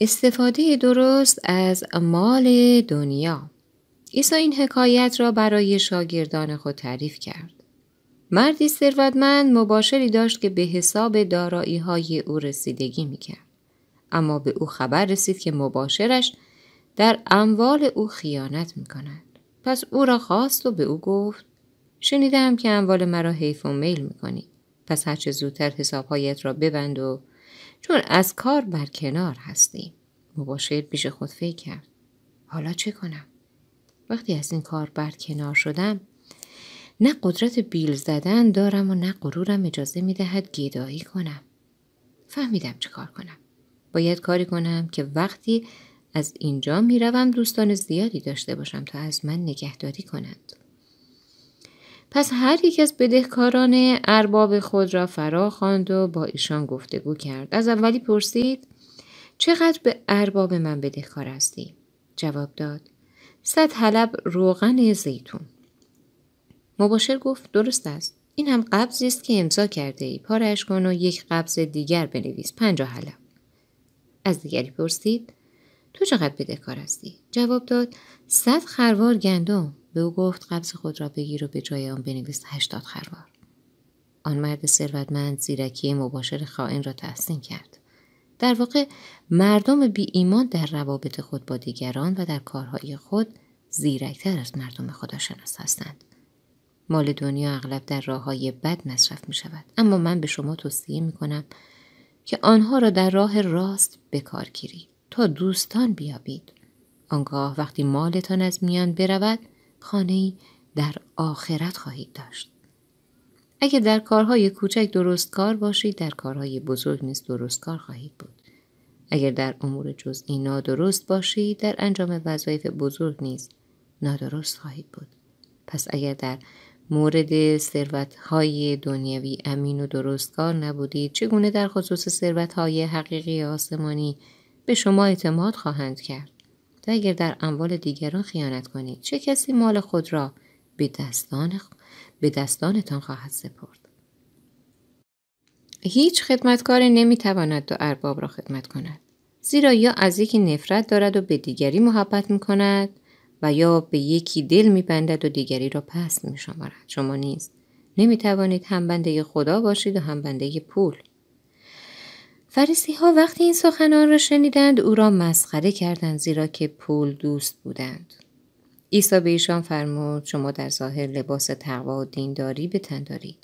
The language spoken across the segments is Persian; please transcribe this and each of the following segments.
استفاده درست از مال دنیا عیسی این حکایت را برای شاگردان خود تعریف کرد مردی ثروتمند مباشری داشت که به حساب دارایی های او رسیدگی می کرد. اما به او خبر رسید که مباشرش در اموال او خیانت می کند. پس او را خواست و به او گفت شنیدم که اموال مرا حیف و میل می کنی. پس هرچه زودتر حسابهایت را ببند و چون از کار بر کنار هستیم. مباشر پیش خود فکر کرد. حالا چه کنم؟ وقتی از این کار بر کنار شدم نه قدرت بیل زدن دارم و نه غرورم اجازه می دهد گدایی کنم. فهمیدم چه کار کنم. باید کاری کنم که وقتی از اینجا می دوستان زیادی داشته باشم تا از من نگهداری کنند. پس هر یک از بدهکاران ارباب خود را فرا خواند و با ایشان گفتگو کرد از اولی پرسید چقدر به ارباب من بدهکار هستی جواب داد صد حلب روغن زیتون مباشر گفت درست است این هم قبضی است که امضا کرده ای پارش کن و یک قبض دیگر بنویس پنجاه حلب از دیگری پرسید تو چقدر بدهکار هستی جواب داد صد خروار گندم به او گفت قبض خود را بگیر و به جای آن بنویس هشتاد خروار آن مرد ثروتمند زیرکی مباشر خائن را تحسین کرد در واقع مردم بی ایمان در روابط خود با دیگران و در کارهای خود زیرکتر از مردم خداشناس هستند مال دنیا اغلب در راه های بد مصرف می شود اما من به شما توصیه می کنم که آنها را در راه راست به کار تا دوستان بیابید آنگاه وقتی مالتان از میان برود خانه در آخرت خواهید داشت. اگر در کارهای کوچک درست کار باشید در کارهای بزرگ نیز درست کار خواهید بود. اگر در امور جزئی نادرست باشید در انجام وظایف بزرگ نیز نادرست خواهید بود. پس اگر در مورد های دنیوی امین و درستکار نبودید چگونه در خصوص های حقیقی آسمانی به شما اعتماد خواهند کرد و اگر در اموال دیگران خیانت کنید چه کسی مال خود را به دستان به دستانتان خواهد سپرد هیچ خدمتکاری نمیتواند دو ارباب را خدمت کند زیرا یا از یکی نفرت دارد و به دیگری محبت می کند و یا به یکی دل می بندد و دیگری را پس می شمارد. شما نیست. نمی توانید هم بنده خدا باشید و هم بنده پول. فریسی ها وقتی این سخنان را شنیدند او را مسخره کردند زیرا که پول دوست بودند. عیسی به ایشان فرمود شما در ظاهر لباس تقوا و دینداری به تن دارید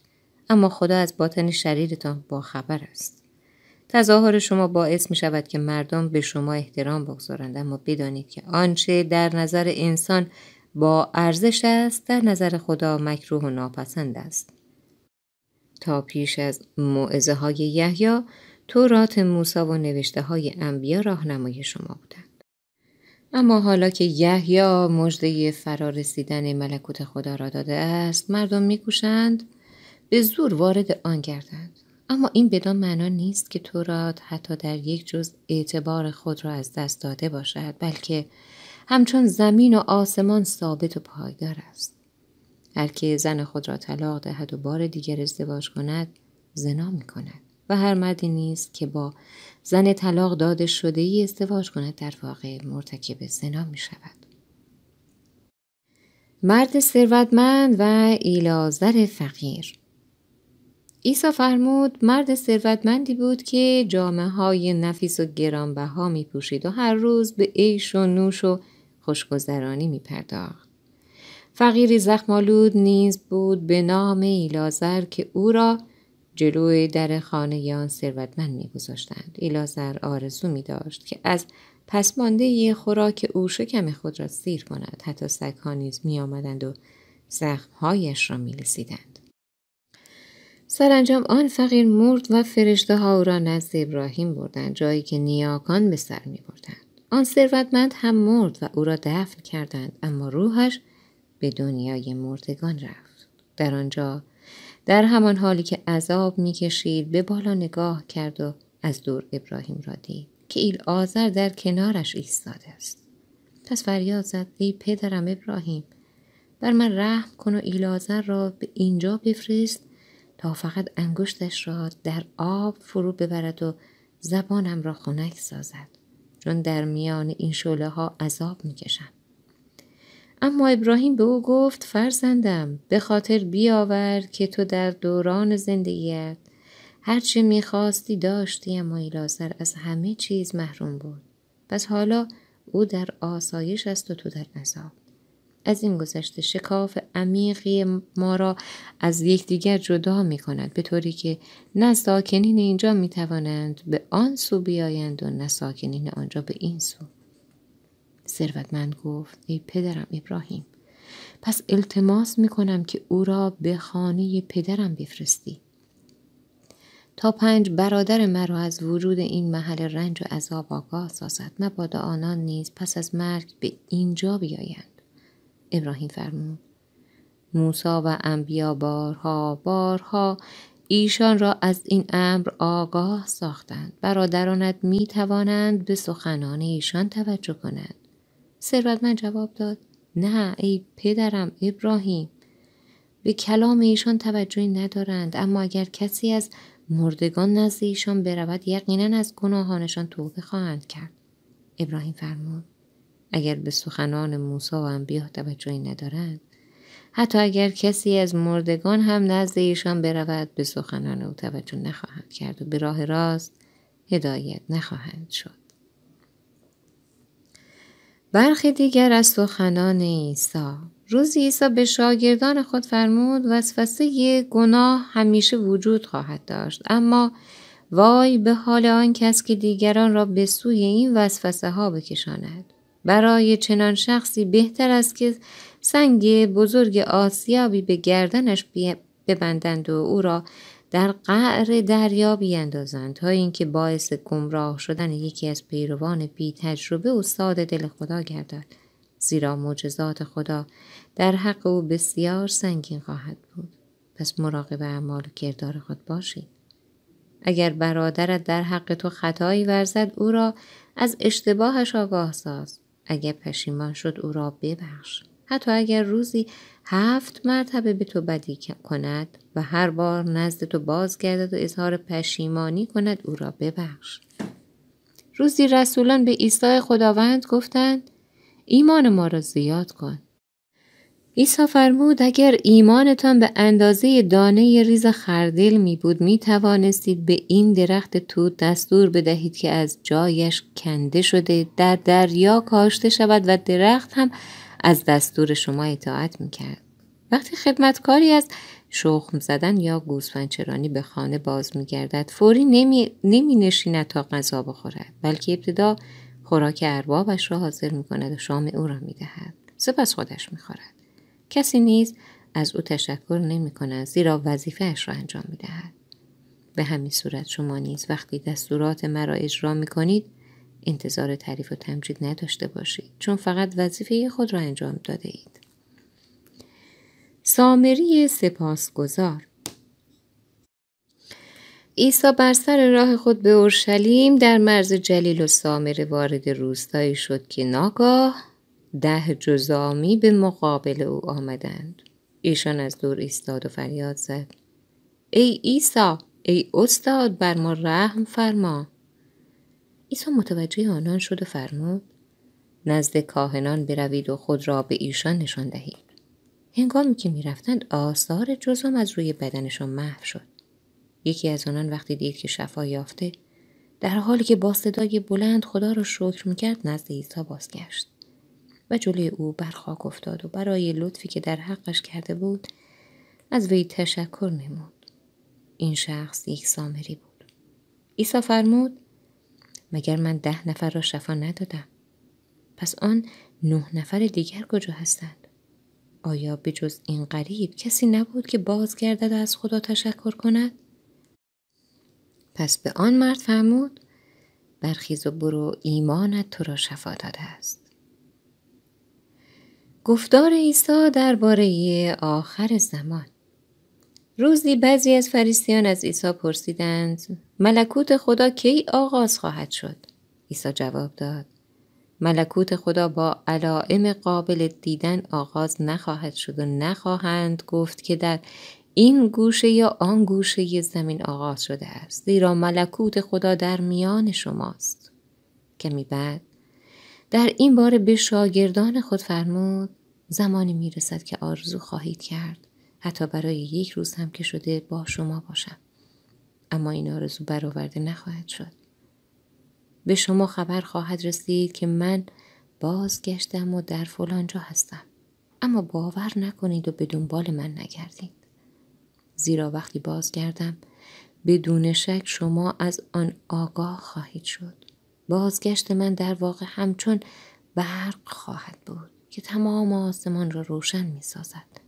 اما خدا از باطن شریرتان خبر است. تظاهر شما باعث می شود که مردم به شما احترام بگذارند اما بدانید که آنچه در نظر انسان با ارزش است در نظر خدا مکروه و ناپسند است. تا پیش از معزه های یحیی تورات موسا و نوشته های انبیا راهنمای شما بودند. اما حالا که یحیی فرار فرارسیدن ملکوت خدا را داده است مردم میکوشند به زور وارد آن گردند اما این بدان معنا نیست که تورات حتی در یک جز اعتبار خود را از دست داده باشد بلکه همچون زمین و آسمان ثابت و پایدار است هر که زن خود را طلاق دهد و بار دیگر ازدواج کند زنا می کند و هر مردی نیست که با زن طلاق داده شده ای ازدواج کند در واقع مرتکب زنا می شود. مرد ثروتمند و ایلازر فقیر عیسی فرمود مرد ثروتمندی بود که جامعه های نفیس و گرانبها می پوشید و هر روز به عیش و نوش و خوشگذرانی می پرداخت. فقیری زخمالود نیز بود به نام ایلازر که او را جلوی در خانه آن ثروتمند میگذاشتند ایلازر آرزو می داشت که از پس یه خوراک او شکم خود را سیر کند حتی سگها نیز می آمدند و زخمهایش را می سرانجام آن فقیر مرد و فرشته ها او را نزد ابراهیم بردند جایی که نیاکان به سر می بردند. آن ثروتمند هم مرد و او را دفن کردند اما روحش به دنیای مردگان رفت. در آنجا در همان حالی که عذاب میکشید به بالا نگاه کرد و از دور ابراهیم را دید که ایل آذر در کنارش ایستاده است پس فریاد زد ای پدرم ابراهیم بر من رحم کن و ایل آذر را به اینجا بفرست تا فقط انگشتش را در آب فرو ببرد و زبانم را خنک سازد چون در میان این شعله ها عذاب میکشم اما ابراهیم به او گفت فرزندم به خاطر بیاور که تو در دوران زندگیت هرچه میخواستی داشتی اما ایلازر از همه چیز محروم بود پس حالا او در آسایش است و تو در عذاب از این گذشته شکاف عمیقی ما را از یکدیگر جدا می به طوری که نه ساکنین اینجا می توانند به آن سو بیایند و نه ساکنین آنجا به این سو ثروتمند گفت ای پدرم ابراهیم پس التماس میکنم که او را به خانه پدرم بفرستی تا پنج برادر مرا از وجود این محل رنج و عذاب آگاه سازد مبادا آنان نیز پس از مرگ به اینجا بیایند ابراهیم فرمود موسا و انبیا بارها بارها ایشان را از این امر آگاه ساختند برادرانت می توانند به سخنان ایشان توجه کنند ثروتمند جواب داد نه ای پدرم ابراهیم به کلام ایشان توجهی ندارند اما اگر کسی از مردگان نزد ایشان برود یقینا از گناهانشان توبه خواهند کرد ابراهیم فرمود اگر به سخنان موسی و انبیا توجهی ندارند حتی اگر کسی از مردگان هم نزد ایشان برود به سخنان او توجه نخواهند کرد و به راه راست هدایت نخواهند شد برخی دیگر از سخنان عیسی روزی عیسی به شاگردان خود فرمود وسوسه گناه همیشه وجود خواهد داشت اما وای به حال آن کس که دیگران را به سوی این وسوسه ها بکشاند برای چنان شخصی بهتر است که سنگ بزرگ آسیابی به گردنش ببندند و او را در قعر دریا بیاندازند تا اینکه باعث گمراه شدن یکی از پیروان بی تجربه و ساده دل خدا گردد زیرا معجزات خدا در حق او بسیار سنگین خواهد بود پس مراقب اعمال و کردار خود باشید اگر برادرت در حق تو خطایی ورزد او را از اشتباهش آگاه ساز اگر پشیمان شد او را ببخش حتی اگر روزی هفت مرتبه به تو بدی کند و هر بار نزد تو بازگردد و اظهار پشیمانی کند او را ببخش روزی رسولان به عیسی خداوند گفتند ایمان ما را زیاد کن عیسی فرمود اگر ایمانتان به اندازه دانه ریز خردل می بود می توانستید به این درخت تو دستور بدهید که از جایش کنده شده در دریا کاشته شود و درخت هم از دستور شما اطاعت میکرد. وقتی خدمتکاری از شخم زدن یا گوسفندچرانی به خانه باز میگردد فوری نمی, نشیند تا غذا بخورد بلکه ابتدا خوراک اربابش را حاضر میکند و شام او را میدهد. سپس خودش میخورد. کسی نیز از او تشکر نمی کند زیرا وظیفهاش را انجام میدهد. به همین صورت شما نیز وقتی دستورات مرا اجرا می کنید انتظار تعریف و تمجید نداشته باشید چون فقط وظیفه خود را انجام داده اید. سامری سپاسگزار عیسی بر سر راه خود به اورشلیم در مرز جلیل و سامره وارد روستایی شد که ناگاه ده جزامی به مقابل او آمدند ایشان از دور ایستاد و فریاد زد ای عیسی ای استاد بر ما رحم فرما عیسی متوجه آنان شد و فرمود نزد کاهنان بروید و خود را به ایشان نشان دهید هنگامی که میرفتند آثار جزام از روی بدنشان محو شد یکی از آنان وقتی دید که شفا یافته در حالی که با صدای بلند خدا را شکر میکرد نزد عیسی بازگشت و جلوی او برخاک افتاد و برای لطفی که در حقش کرده بود از وی تشکر نمود این شخص یک سامری بود عیسی فرمود مگر من ده نفر را شفا ندادم پس آن نه نفر دیگر کجا هستند آیا به جز این غریب کسی نبود که بازگردد و از خدا تشکر کند پس به آن مرد فرمود برخیز و برو ایمانت تو را شفا داده است گفتار عیسی درباره آخر زمان روزی بعضی از فریسیان از عیسی پرسیدند ملکوت خدا کی آغاز خواهد شد عیسی جواب داد ملکوت خدا با علائم قابل دیدن آغاز نخواهد شد و نخواهند گفت که در این گوشه یا آن گوشه زمین آغاز شده است زیرا ملکوت خدا در میان شماست کمی بعد در این باره به شاگردان خود فرمود زمانی میرسد که آرزو خواهید کرد حتی برای یک روز هم که شده با شما باشم اما این آرزو برآورده نخواهد شد به شما خبر خواهد رسید که من بازگشتم و در جا هستم اما باور نکنید و به دنبال من نگردید زیرا وقتی بازگردم بدون شک شما از آن آگاه خواهید شد بازگشت من در واقع همچون برق خواهد بود که تمام آسمان را روشن می سازد.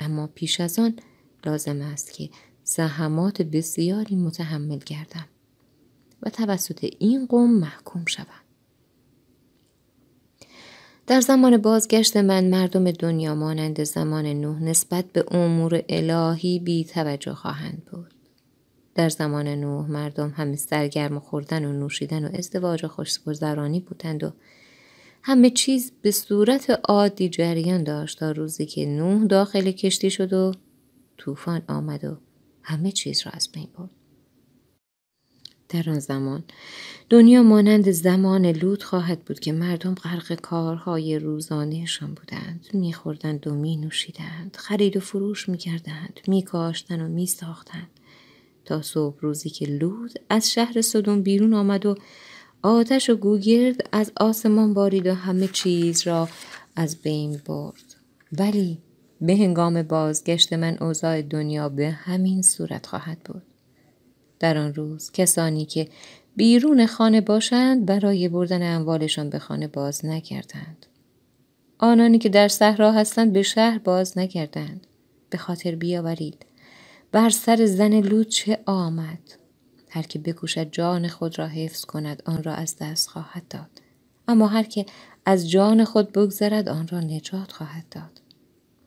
اما پیش از آن لازم است که زحمات بسیاری متحمل گردم و توسط این قوم محکوم شوم در زمان بازگشت من مردم دنیا مانند زمان نوح نسبت به امور الهی بی توجه خواهند بود. در زمان نوح مردم همه سرگرم خوردن و نوشیدن و ازدواج و خوشگذرانی بودند و همه چیز به صورت عادی جریان داشت تا روزی که نوح داخل کشتی شد و طوفان آمد و همه چیز را از بین برد. در آن زمان دنیا مانند زمان لود خواهد بود که مردم غرق کارهای روزانهشان بودند میخوردند و می نوشیدند خرید و فروش میکردند میکاشتند و میساختند تا صبح روزی که لود از شهر سدوم بیرون آمد و آتش و گوگرد از آسمان بارید و همه چیز را از بین برد ولی به هنگام بازگشت من اوضاع دنیا به همین صورت خواهد بود در آن روز کسانی که بیرون خانه باشند برای بردن اموالشان به خانه باز نکردند آنانی که در صحرا هستند به شهر باز نکردند به خاطر بیاورید بر سر زن لوچه چه آمد هر که بکوشد جان خود را حفظ کند آن را از دست خواهد داد اما هر که از جان خود بگذرد آن را نجات خواهد داد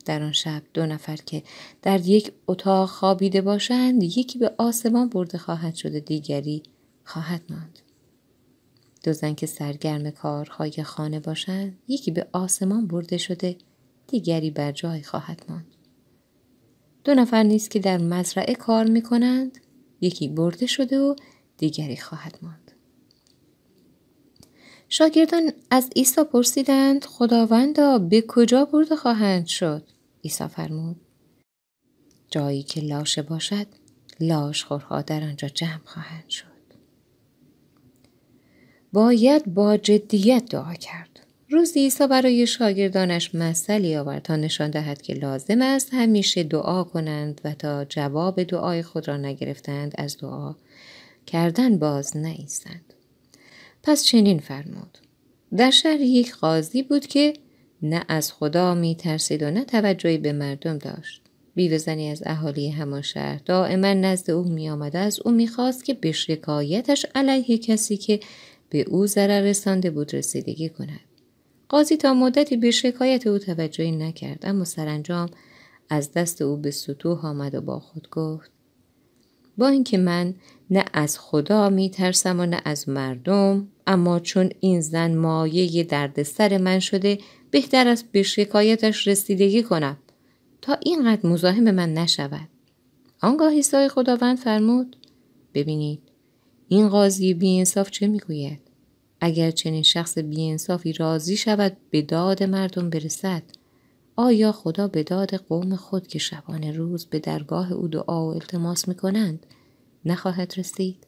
در آن شب دو نفر که در یک اتاق خوابیده باشند یکی به آسمان برده خواهد شد دیگری خواهد ماند دو زن که سرگرم کارهای خانه باشند یکی به آسمان برده شده دیگری بر جای خواهد ماند دو نفر نیست که در مزرعه کار می کنند یکی برده شده و دیگری خواهد ماند. شاگردان از عیسی پرسیدند خداوندا به کجا برده خواهند شد؟ عیسی فرمود جایی که لاشه باشد خورها در آنجا جمع خواهند شد. باید با جدیت دعا کرد. روزی عیسی برای شاگردانش مثلی آورد تا نشان دهد که لازم است همیشه دعا کنند و تا جواب دعای خود را نگرفتند از دعا کردن باز نیستند. پس چنین فرمود در شهر یک قاضی بود که نه از خدا می ترسید و نه توجهی به مردم داشت بیوزنی از اهالی همان شهر دائما نزد او می آمده از او میخواست که به شکایتش علیه کسی که به او ضرر رسانده بود رسیدگی کند قاضی تا مدتی به شکایت او توجهی نکرد اما سرانجام از دست او به سطوح آمد و با خود گفت با اینکه من نه از خدا می و نه از مردم اما چون این زن مایه دردسر من شده بهتر است به شکایتش رسیدگی کنم تا اینقدر مزاحم من نشود آنگاه حسای خداوند فرمود ببینید این قاضی انصاف چه میگوید اگر چنین شخص بیانصافی راضی شود به داد مردم برسد آیا خدا به داد قوم خود که شبانه روز به درگاه او دعا و التماس می کنند نخواهد رسید؟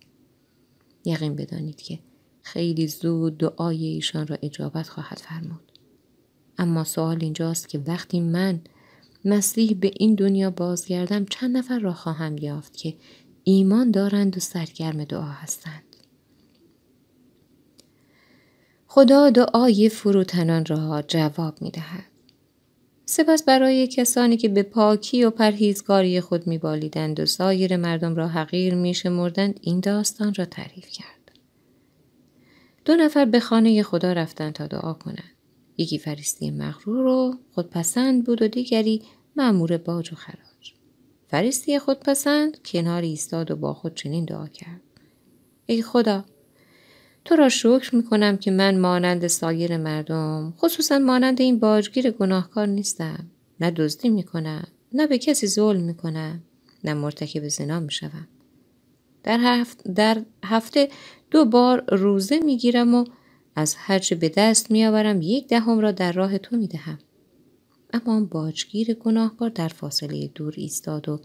یقین بدانید که خیلی زود دعای ایشان را اجابت خواهد فرمود. اما سوال اینجاست که وقتی من مسیح به این دنیا بازگردم چند نفر را خواهم یافت که ایمان دارند و سرگرم دعا هستند. خدا دعای فروتنان را جواب می دهد. سپس برای کسانی که به پاکی و پرهیزگاری خود می و سایر مردم را حقیر می شمردند این داستان را تعریف کرد. دو نفر به خانه خدا رفتند تا دعا کنند. یکی فریستی مغرور و خودپسند بود و دیگری معمور باج و خراج. فریستی خودپسند کنار ایستاد و با خود چنین دعا کرد. ای خدا تو را شکر می کنم که من مانند سایر مردم خصوصا مانند این باجگیر گناهکار نیستم نه دزدی می کنم نه به کسی ظلم می کنم نه مرتکب زنا می شوم. در, هفت در هفته دو بار روزه می گیرم و از هرچه به دست می آورم یک دهم را در راه تو می دهم. اما آن باجگیر گناهکار در فاصله دور ایستاد و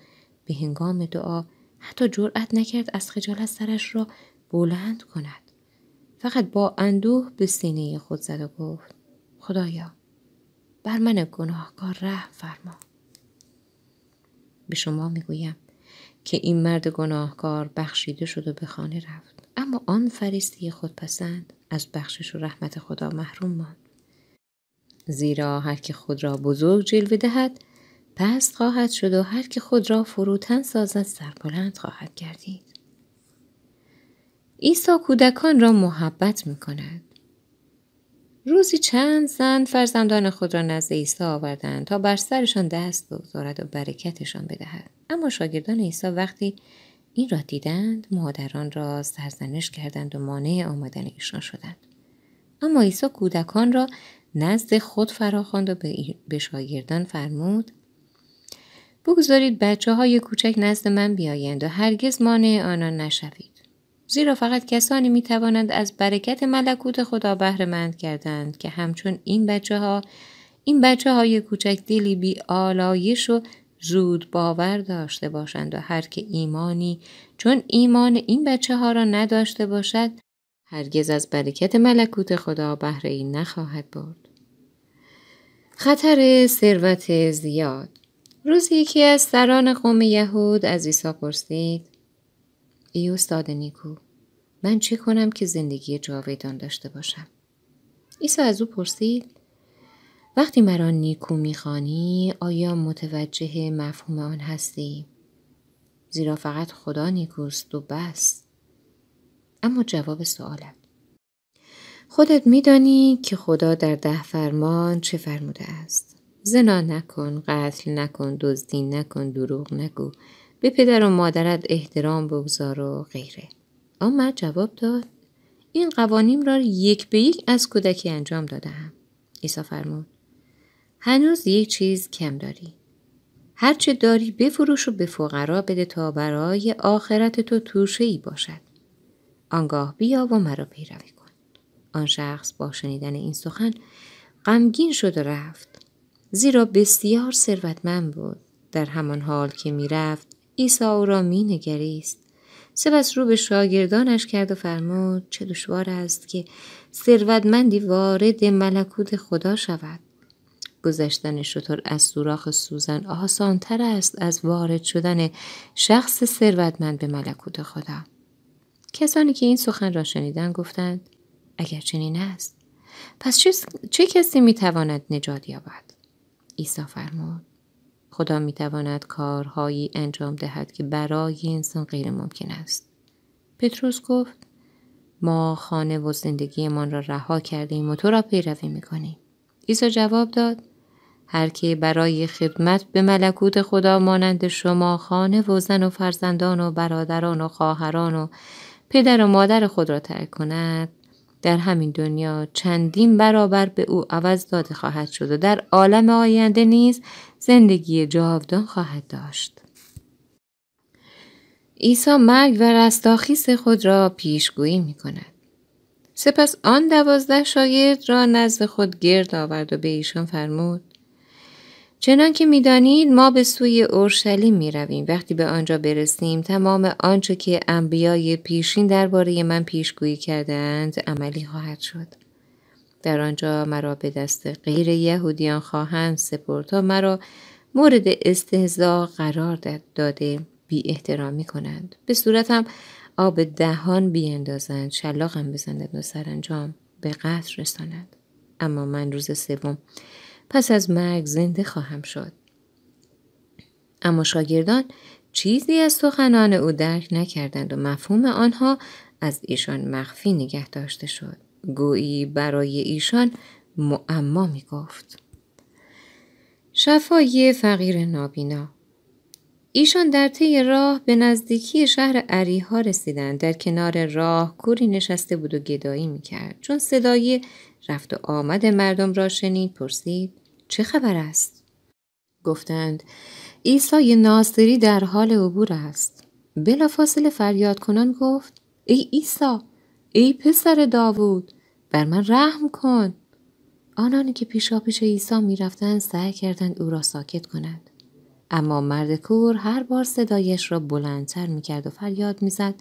به هنگام دعا حتی جرأت نکرد از خجالت سرش را بلند کند. فقط با اندوه به سینه خود زد و گفت خدایا بر من گناهکار رحم فرما به شما میگویم که این مرد گناهکار بخشیده شد و به خانه رفت اما آن فریستی خودپسند از بخشش و رحمت خدا محروم ماند زیرا هر که خود را بزرگ جلوه دهد پست خواهد شد و هر که خود را فروتن سازد سربلند خواهد گردید ایسا کودکان را محبت می کند. روزی چند زن فرزندان خود را نزد عیسی آوردند تا بر سرشان دست بگذارد و برکتشان بدهد اما شاگردان عیسی وقتی این را دیدند مادران را سرزنش کردند و مانع آمدن ایشان شدند اما عیسی کودکان را نزد خود فراخواند و به شاگردان فرمود بگذارید بچه های کوچک نزد من بیایند و هرگز مانع آنان نشوید زیرا فقط کسانی می توانند از برکت ملکوت خدا بهره مند کردند که همچون این بچه ها این بچه های کوچک دلی بی آلایش و زود باور داشته باشند و هر که ایمانی چون ایمان این بچه ها را نداشته باشد هرگز از برکت ملکوت خدا بهره ای نخواهد برد. خطر ثروت زیاد روزی یکی از سران قوم یهود از عیسی پرسید ای استاد نیکو من چه کنم که زندگی جاویدان داشته باشم عیسی از او پرسید وقتی مرا نیکو میخوانی آیا متوجه مفهوم آن هستی زیرا فقط خدا نیکوست و بس اما جواب سوالت. خودت میدانی که خدا در ده فرمان چه فرموده است زنا نکن قتل نکن دزدی نکن دروغ نگو به پدر و مادرت احترام بگذار و غیره آن مرد جواب داد این قوانین را یک به یک از کودکی انجام دادهام. عیسی فرمود هنوز یک چیز کم داری هرچه داری بفروش و به فقرا بده تا برای آخرت تو توشه ای باشد آنگاه بیا و مرا پیروی کن آن شخص با شنیدن این سخن غمگین شد و رفت زیرا بسیار ثروتمند بود در همان حال که میرفت ایسا او را نگریست. سپس رو به شاگردانش کرد و فرمود چه دشوار است که ثروتمندی وارد ملکوت خدا شود گذشتن شطور از سوراخ سوزن آسانتر است از وارد شدن شخص ثروتمند به ملکوت خدا کسانی که این سخن را شنیدن گفتند اگر چنین است پس چه, چه کسی میتواند نجات یابد عیسی فرمود خدا میتواند کارهایی انجام دهد که برای انسان غیر ممکن است. پتروس گفت ما خانه و زندگیمان را رها کردیم و تو را پیروی کنیم. عیسی جواب داد هر که برای خدمت به ملکوت خدا مانند شما خانه و زن و فرزندان و برادران و خواهران و پدر و مادر خود را ترک کند در همین دنیا چندین برابر به او عوض داده خواهد شد و در عالم آینده نیز زندگی جاودان خواهد داشت. عیسی مرگ و رستاخیز خود را پیشگویی می کند. سپس آن دوازده شاگرد را نزد خود گرد آورد و به ایشان فرمود چنان که میدانید ما به سوی اورشلیم می رویم. وقتی به آنجا برسیم تمام آنچه که انبیای پیشین درباره من پیشگویی کردند عملی خواهد شد. در آنجا مرا به دست غیر یهودیان خواهند سپرد تا مرا مورد استهزا قرار داده بی احترامی کنند. به صورتم آب دهان بیاندازند شلاقم بزنند و سرانجام به قتل رسانند. اما من روز سوم پس از مرگ زنده خواهم شد. اما شاگردان چیزی از سخنان او درک نکردند و مفهوم آنها از ایشان مخفی نگه داشته شد. گویی برای ایشان معما می گفت. شفای فقیر نابینا ایشان در طی راه به نزدیکی شهر عریها رسیدند در کنار راه کوری نشسته بود و گدایی میکرد چون صدای رفت و آمد مردم را شنید پرسید چه خبر است گفتند عیسی ناصری در حال عبور است بلافاصله فریاد کنان گفت ای عیسی ای پسر داوود بر من رحم کن آنانی که پیشاپیش عیسی میرفتند سعی کردند او را ساکت کنند اما مرد کور هر بار صدایش را بلندتر میکرد و فریاد میزد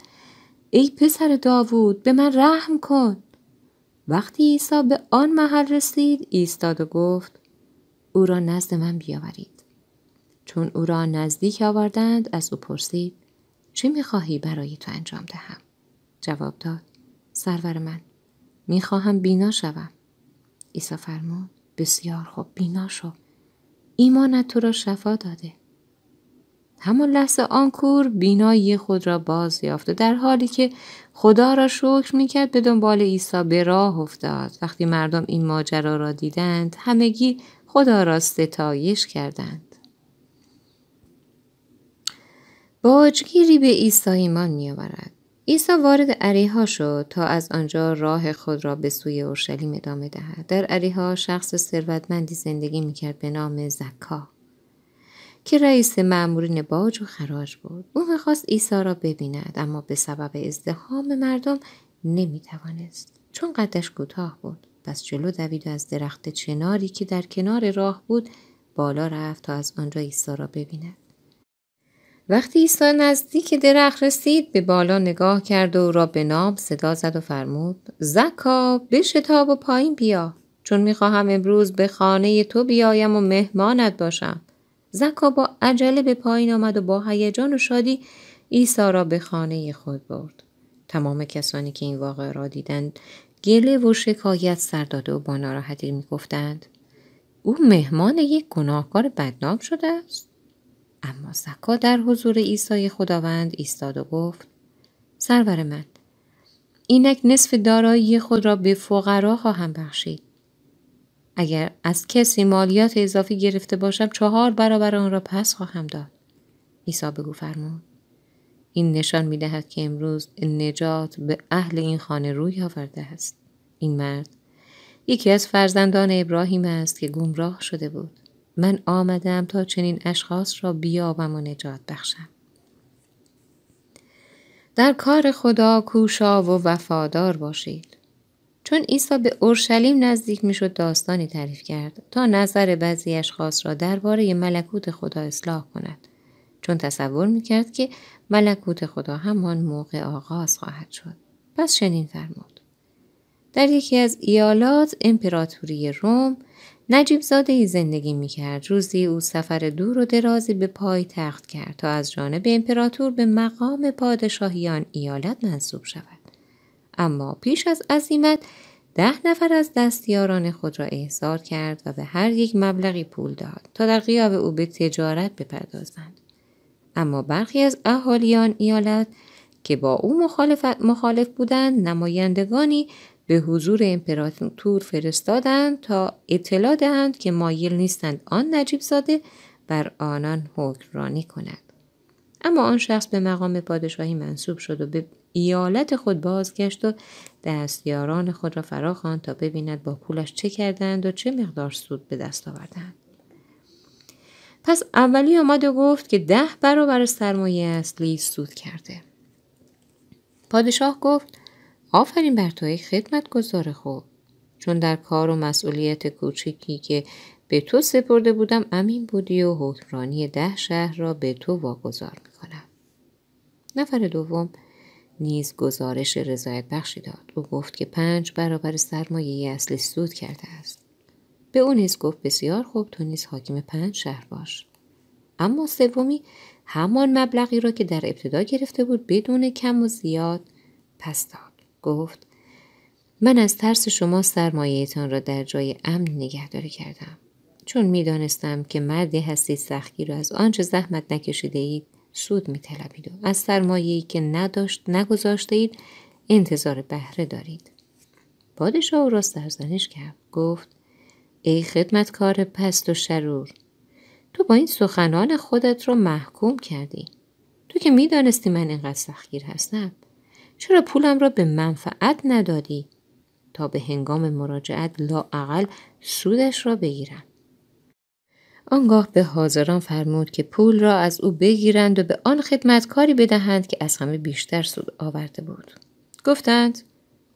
ای پسر داوود به من رحم کن وقتی عیسی به آن محل رسید ایستاد و گفت او را نزد من بیاورید چون او را نزدیک آوردند از او پرسید چه میخواهی برای تو انجام دهم جواب داد سرور من میخواهم بینا شوم عیسی فرمود بسیار خوب بینا شو ایمانت تو را شفا داده همان لحظه آنکور بینایی خود را باز یافت و در حالی که خدا را شکر میکرد به دنبال عیسی به راه افتاد وقتی مردم این ماجرا را دیدند همگی خدا را ستایش کردند باجگیری به عیسی ایمان میآورد عیسی وارد عریها شد تا از آنجا راه خود را به سوی اورشلیم ادامه دهد در عریها شخص ثروتمندی زندگی میکرد به نام زکا که رئیس مامورین باج و خراج بود او میخواست عیسی را ببیند اما به سبب ازدهام مردم نمیتوانست چون قدش کوتاه بود پس جلو دوید و از درخت چناری که در کنار راه بود بالا رفت تا از آنجا عیسی را ببیند وقتی عیسی نزدیک درخت رسید به بالا نگاه کرد و را به نام صدا زد و فرمود زکا بشتاب و پایین بیا چون میخواهم امروز به خانه تو بیایم و مهمانت باشم زکا با عجله به پایین آمد و با هیجان و شادی ایسا را به خانه خود برد. تمام کسانی که این واقع را دیدند گله و شکایت سر و با ناراحتی میگفتند او مهمان یک گناهکار بدنام شده است اما زکا در حضور عیسی خداوند ایستاد و گفت سرور من اینک نصف دارایی خود را به فقرا خواهم بخشید اگر از کسی مالیات اضافی گرفته باشم چهار برابر آن را پس خواهم داد عیسی بگو فرمود این نشان می دهد که امروز نجات به اهل این خانه روی آورده است این مرد یکی از فرزندان ابراهیم است که گمراه شده بود من آمدم تا چنین اشخاص را بیابم و نجات بخشم در کار خدا کوشا و وفادار باشید چون عیسی به اورشلیم نزدیک میشد داستانی تعریف کرد تا نظر بعضی اشخاص را درباره ملکوت خدا اصلاح کند چون تصور میکرد که ملکوت خدا همان موقع آغاز خواهد شد پس چنین فرمود در یکی از ایالات امپراتوری روم نجیب زاده ای زندگی می کرد. روزی او سفر دور و درازی به پای تخت کرد تا از جانب امپراتور به مقام پادشاهیان ایالت منصوب شود. اما پیش از عزیمت ده نفر از دستیاران خود را احضار کرد و به هر یک مبلغی پول داد تا در قیاب او به تجارت بپردازند اما برخی از اهالیان ایالت که با او مخالفت مخالف بودند نمایندگانی به حضور امپراتور فرستادند تا اطلاع دهند که مایل نیستند آن نجیب زاده بر آنان حکمرانی کند اما آن شخص به مقام پادشاهی منصوب شد و به ایالت خود بازگشت و دستیاران خود را فرا تا ببیند با پولش چه کردند و چه مقدار سود به دست آوردند پس اولی آمد و گفت که ده برابر سرمایه اصلی سود کرده پادشاه گفت آفرین بر تو ای خدمت گذار خوب چون در کار و مسئولیت کوچکی که به تو سپرده بودم امین بودی و حکمرانی ده شهر را به تو واگذار میکنم نفر دوم نیز گزارش رضایت بخشی داد او گفت که پنج برابر سرمایه اصلی سود کرده است به او نیز گفت بسیار خوب تو نیز حاکم پنج شهر باش اما سومی همان مبلغی را که در ابتدا گرفته بود بدون کم و زیاد پس داد گفت من از ترس شما سرمایهتان را در جای امن نگهداری کردم چون دانستم که مردی هستید سختی رو از آنچه زحمت نکشیده اید سود تلبید و از ای که نداشت نگذاشته اید انتظار بهره دارید پادشاه را سرزنش کرد گفت ای خدمتکار پست و شرور تو با این سخنان خودت را محکوم کردی تو که میدانستی من اینقدر سختگیر هستم چرا پولم را به منفعت ندادی تا به هنگام مراجعت لاعقل سودش را بگیرم آنگاه به حاضران فرمود که پول را از او بگیرند و به آن خدمتکاری بدهند که از همه بیشتر سود آورده بود گفتند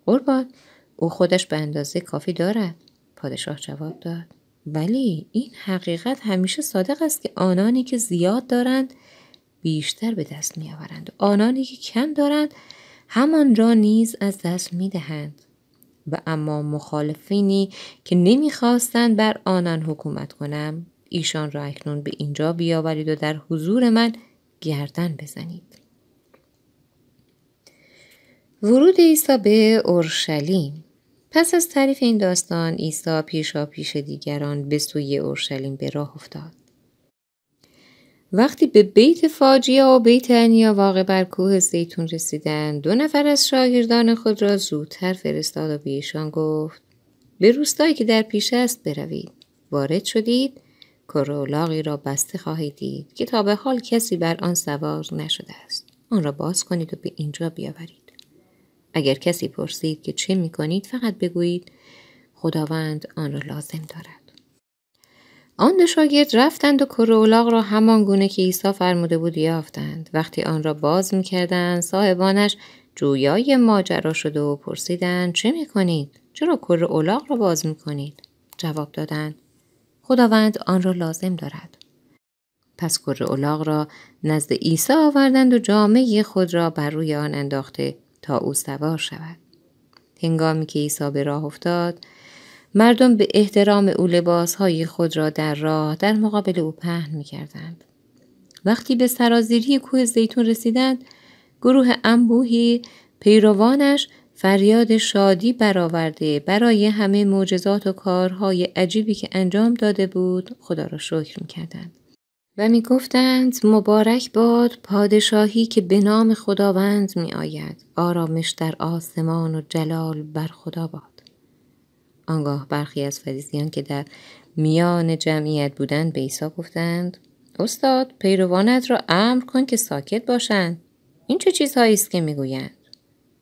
قربان او خودش به اندازه کافی دارد پادشاه جواب داد ولی این حقیقت همیشه صادق است که آنانی که زیاد دارند بیشتر به دست میآورند و آنانی که کم دارند همان را نیز از دست دهند. و اما مخالفینی که نمیخواستند بر آنان حکومت کنم ایشان را اکنون به اینجا بیاورید و در حضور من گردن بزنید. ورود عیسی به اورشلیم پس از تعریف این داستان عیسی پیشا پیش دیگران به سوی اورشلیم به راه افتاد. وقتی به بیت فاجیا و بیت انیا واقع بر کوه زیتون رسیدند دو نفر از شاگردان خود را زودتر فرستاد و به ایشان گفت به روستایی که در پیش است بروید وارد شدید کرولاغی را بسته خواهید دید که تا به حال کسی بر آن سوار نشده است آن را باز کنید و به اینجا بیاورید اگر کسی پرسید که چه می کنید فقط بگویید خداوند آن را لازم دارد آن دو شاگرد رفتند و اولاغ را همان گونه که عیسی فرموده بود یافتند وقتی آن را باز میکردند صاحبانش جویای ماجرا شده و پرسیدند چه میکنید چرا کر اولاغ را باز میکنید جواب دادند خداوند آن را لازم دارد. پس گره اولاغ را نزد عیسی آوردند و جامعه خود را بر روی آن انداخته تا او سوار شود. هنگامی که عیسی به راه افتاد، مردم به احترام او لباسهای خود را در راه در مقابل او پهن می کردند. وقتی به سرازیری کوه زیتون رسیدند، گروه انبوهی پیروانش فریاد شادی برآورده برای همه معجزات و کارهای عجیبی که انجام داده بود خدا را شکر میکردند و میگفتند مبارک باد پادشاهی که به نام خداوند میآید آرامش در آسمان و جلال بر خدا باد آنگاه برخی از فریزیان که در میان جمعیت بودند به عیسی گفتند استاد پیروانت را امر کن که ساکت باشند این چه چیزهایی است که میگویند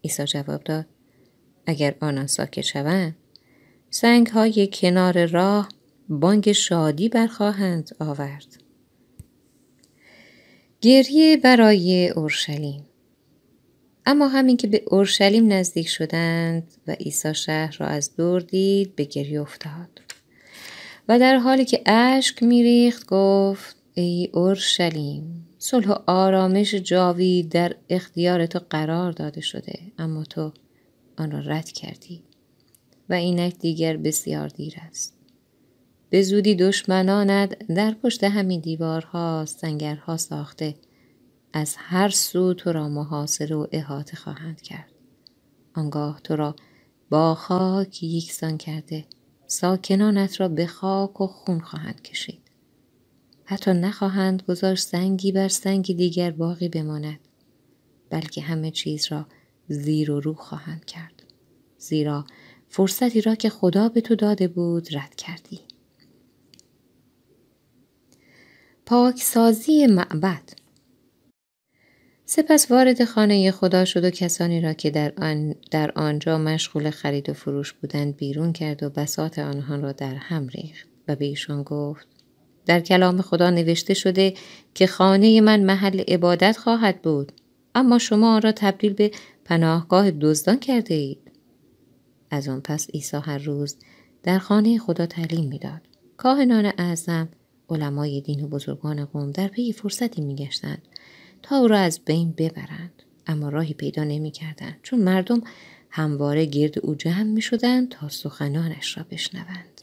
ایسا جواب داد اگر آنان ساکت شوند سنگ های کنار راه بانگ شادی برخواهند آورد گریه برای اورشلیم اما همین که به اورشلیم نزدیک شدند و عیسی شهر را از دور دید به گریه افتاد و در حالی که اشک میریخت گفت ای اورشلیم صلح و آرامش جاوی در اختیار تو قرار داده شده اما تو آن را رد کردی و اینک دیگر بسیار دیر است به زودی دشمنانت در پشت همین دیوارها سنگرها ساخته از هر سو تو را محاصره و احاطه خواهند کرد آنگاه تو را با خاک یکسان کرده ساکنانت را به خاک و خون خواهند کشید حتی نخواهند گذاشت سنگی بر سنگی دیگر باقی بماند بلکه همه چیز را زیر و رو خواهند کرد زیرا فرصتی را که خدا به تو داده بود رد کردی پاکسازی معبد سپس وارد خانه خدا شد و کسانی را که در, آن در آنجا مشغول خرید و فروش بودند بیرون کرد و بسات آنها را در هم ریخت و به ایشان گفت در کلام خدا نوشته شده که خانه من محل عبادت خواهد بود اما شما آن را تبدیل به پناهگاه دزدان کرده اید از آن پس عیسی هر روز در خانه خدا تعلیم میداد کاهنان اعظم علمای دین و بزرگان قوم در پی فرصتی میگشتند تا او را از بین ببرند اما راهی پیدا نمیکردند چون مردم همواره گرد او جمع می شدند تا سخنانش را بشنوند.